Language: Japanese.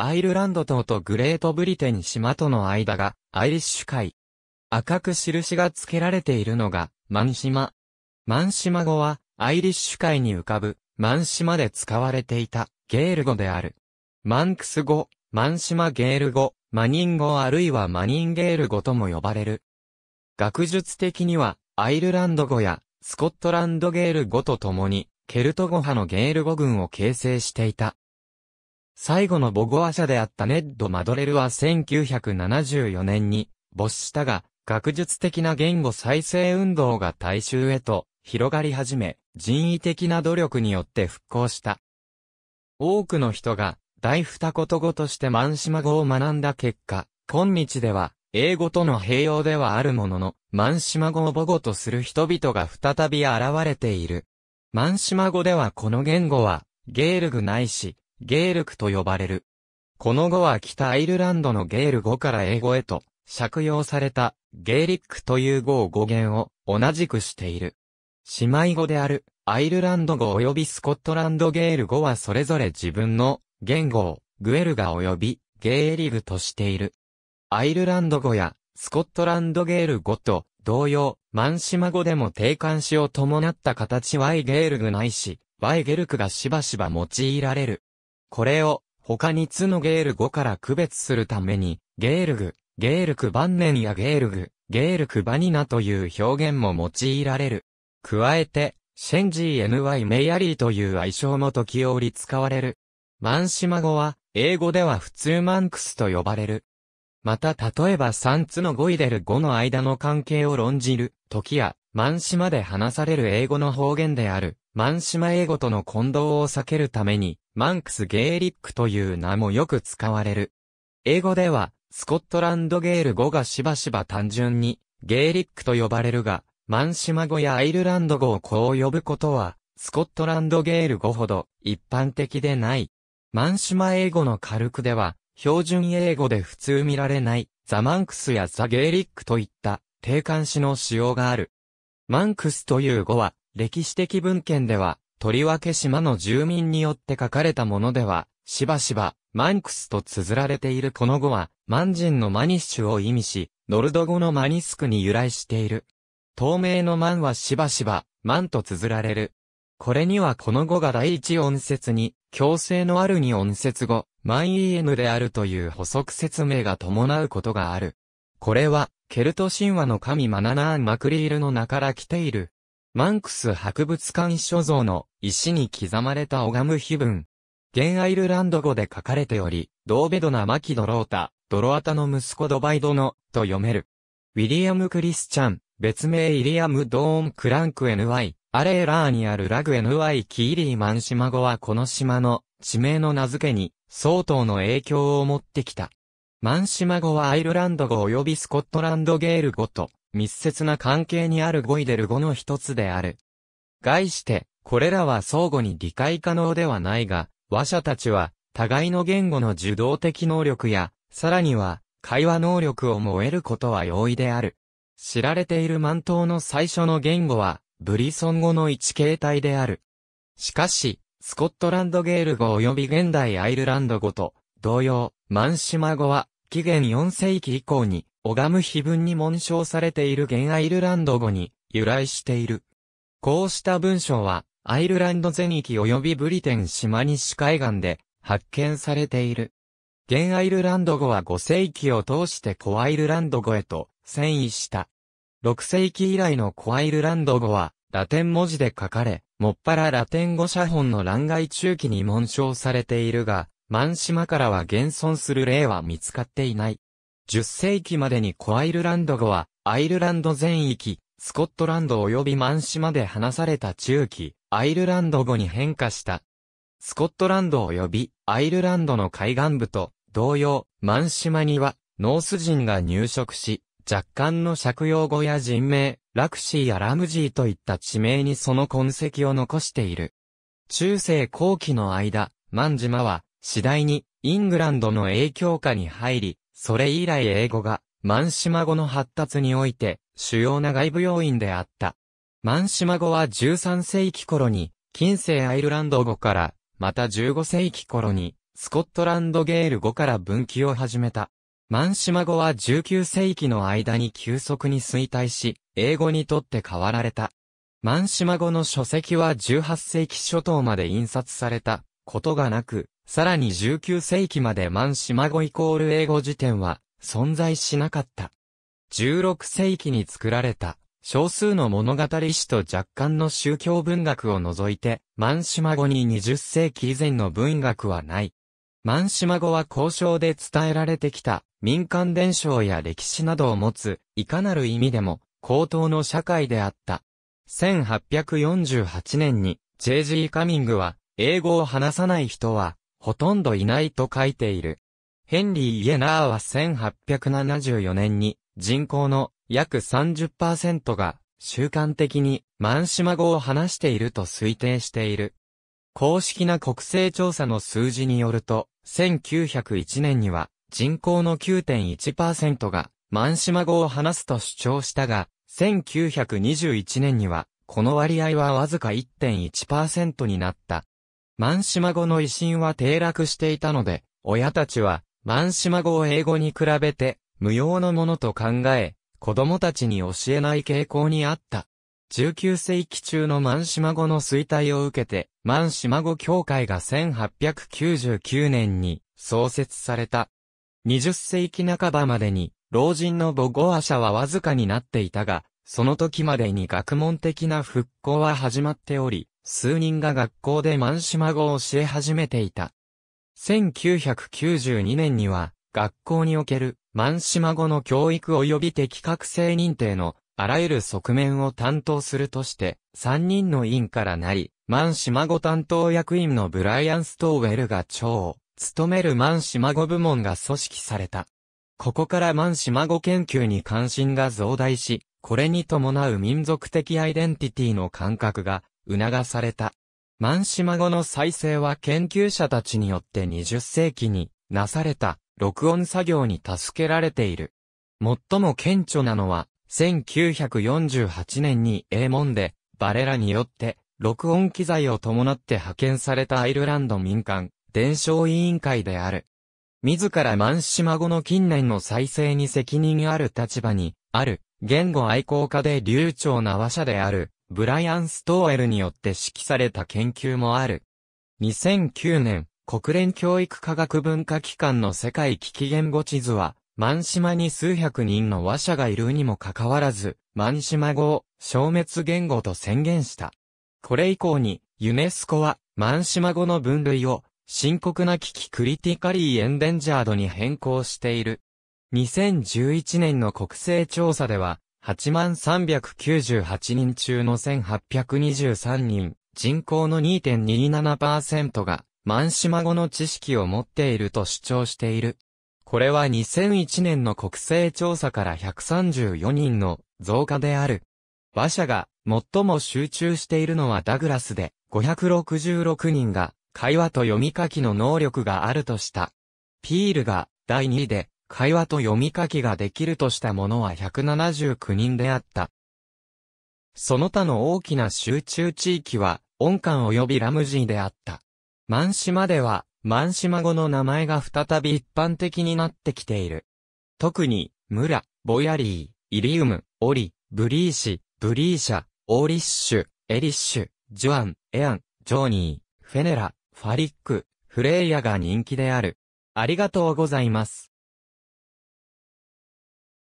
アイルランド島とグレートブリテン島との間がアイリッシュ海。赤く印が付けられているのがマン島。マン島語はアイリッシュ海に浮かぶマン島で使われていたゲール語である。マンクス語、マン島ゲール語、マニン語あるいはマニンゲール語とも呼ばれる。学術的にはアイルランド語やスコットランドゲール語とともにケルト語派のゲール語群を形成していた。最後の母語話者であったネッド・マドレルは1974年に没したが、学術的な言語再生運動が大衆へと広がり始め、人為的な努力によって復興した。多くの人が大二言語としてマンシマ語を学んだ結果、今日では英語との併用ではあるものの、マンシマ語を母語とする人々が再び現れている。マンシマ語ではこの言語は、ゲールグないし、ゲールクと呼ばれる。この語は北アイルランドのゲール語から英語へと借用されたゲーリックという語を語源を同じくしている。姉妹語であるアイルランド語及びスコットランドゲール語はそれぞれ自分の言語をグエルガ及びゲーリグとしている。アイルランド語やスコットランドゲール語と同様、マンシマ語でも定冠詞を伴った形ワイゲールグないし、ワイゲルクがしばしば用いられる。これを他につのゲール語から区別するために、ゲールグ、ゲールクネ年やゲールグ、ゲールクバニナという表現も用いられる。加えて、シェンジー NY メイアリーという愛称も時折使われる。マンシマ語は、英語では普通マンクスと呼ばれる。また例えば3つの語イデる語の間の関係を論じる、時や、マンシマで話される英語の方言である、マンシマ英語との混同を避けるために、マンクス・ゲーリックという名もよく使われる。英語では、スコットランドゲール語がしばしば単純に、ゲーリックと呼ばれるが、マンシマ語やアイルランド語をこう呼ぶことは、スコットランドゲール語ほど一般的でない。マンシマ英語の軽くでは、標準英語で普通見られない、ザ・マンクスやザ・ゲーリックといった、定冠詞の使用がある。マンクスという語は、歴史的文献では、とりわけ島の住民によって書かれたものでは、しばしば、マンクスと綴られているこの語は、ン人のマニッシュを意味し、ノルド語のマニスクに由来している。透明のマンはしばしば、マンと綴られる。これにはこの語が第一音節に、強制のあるに音節語、マン EN であるという補足説明が伴うことがある。これは、ケルト神話の神マナナーン・マクリールの名から来ている、マンクス博物館所蔵の石に刻まれた拝む碑文。現アイルランド語で書かれており、ドーベドナ・マキドロータ、ドロアタの息子ドバイドノ、と読める。ウィリアム・クリスチャン、別名イリアム・ドーン・クランク NY、アレーラーにあるラグ NY キーリーマン島語はこの島の地名の名付けに相当の影響を持ってきた。マン島語はアイルランド語及びスコットランドゲール語と密接な関係にある語彙でる語の一つである。概して、これらは相互に理解可能ではないが、話者たちは、互いの言語の受動的能力や、さらには、会話能力をも得ることは容易である。知られている満島の最初の言語は、ブリソン語の一形態である。しかし、スコットランドゲール語及び現代アイルランド語と、同様、マンシマ語は、紀元4世紀以降に、拝む碑文に紋章されている現アイルランド語に由来している。こうした文章は、アイルランド全域及びブリテン島西海岸で発見されている。現アイルランド語は5世紀を通してコアイルランド語へと遷移した。6世紀以来のコアイルランド語はラテン文字で書かれ、もっぱらラテン語写本の欄外中期に紋章されているが、満島からは現存する例は見つかっていない。10世紀までにコアイルランド語は、アイルランド全域、スコットランド及びマン島で話された中期、アイルランド語に変化した。スコットランド及びアイルランドの海岸部と同様、マン島にはノース人が入植し、若干の借用語や人名、ラクシーやラムジーといった地名にその痕跡を残している。中世後期の間、マン島は次第にイングランドの影響下に入り、それ以来英語が、満島語の発達において、主要な外部要因であった。満島語は13世紀頃に、近世アイルランド語から、また15世紀頃に、スコットランドゲール語から分岐を始めた。満島語は19世紀の間に急速に衰退し、英語にとって変わられた。満島語の書籍は18世紀初頭まで印刷されたことがなく、さらに19世紀まで満島語イコール英語辞典は存在しなかった。16世紀に作られた少数の物語史と若干の宗教文学を除いて、満島語に20世紀以前の文学はない。満島語は交渉で伝えられてきた民間伝承や歴史などを持つ、いかなる意味でも高等の社会であった。1848年に J.G. カミングは、英語を話さない人はほとんどいないと書いている。ヘンリー・イエナーは1874年に人口の約30%が習慣的にマンシマ語を話していると推定している。公式な国勢調査の数字によると、1901年には人口の9.1%がマンシマ語を話すと主張したが、1921年にはこの割合はわずか1.1%になった。万島語の威信は低落していたので、親たちは、万島語を英語に比べて、無用のものと考え、子供たちに教えない傾向にあった。19世紀中の万島語の衰退を受けて、万島語協会が1899年に創設された。20世紀半ばまでに、老人の母語話者はわずかになっていたが、その時までに学問的な復興は始まっており、数人が学校でマンシマ語を教え始めていた。1992年には、学校におけるマンシマ語の教育及び適格性認定のあらゆる側面を担当するとして、3人の委員からなり、マンシマ語担当役員のブライアン・ストーウェルが長を務めるマンシマ語部門が組織された。ここからマンシマ語研究に関心が増大し、これに伴う民族的アイデンティティの感覚が促された。満島語の再生は研究者たちによって20世紀になされた録音作業に助けられている。最も顕著なのは、1948年に英門でバレラによって録音機材を伴って派遣されたアイルランド民間伝承委員会である。自ら満島語の近年の再生に責任ある立場にある言語愛好家で流暢な話者であるブライアン・ストーエルによって指揮された研究もある。2009年、国連教育科学文化機関の世界危機言語地図は、シ島に数百人の話者がいるにもかかわらず、シ島語を消滅言語と宣言した。これ以降に、ユネスコは、シ島語の分類を、深刻な危機クリティカリーエンデンジャードに変更している。2011年の国勢調査では、8398人中の1823人、人口の2.27%が、満島語の知識を持っていると主張している。これは2001年の国勢調査から134人の増加である。馬車が最も集中しているのはダグラスで566人が会話と読み書きの能力があるとした。ピールが第2位で会話と読み書きができるとしたものは179人であった。その他の大きな集中地域は、音館及びラムジーであった。満島では、満島語の名前が再び一般的になってきている。特に、村、ボヤリー、イリウム、オリ、ブリーシ、ブリーシャ、オーリッシュ、エリッシュ、ジュアン、エアン、ジョーニー、フェネラ、ファリック、フレイヤが人気である。ありがとうございます。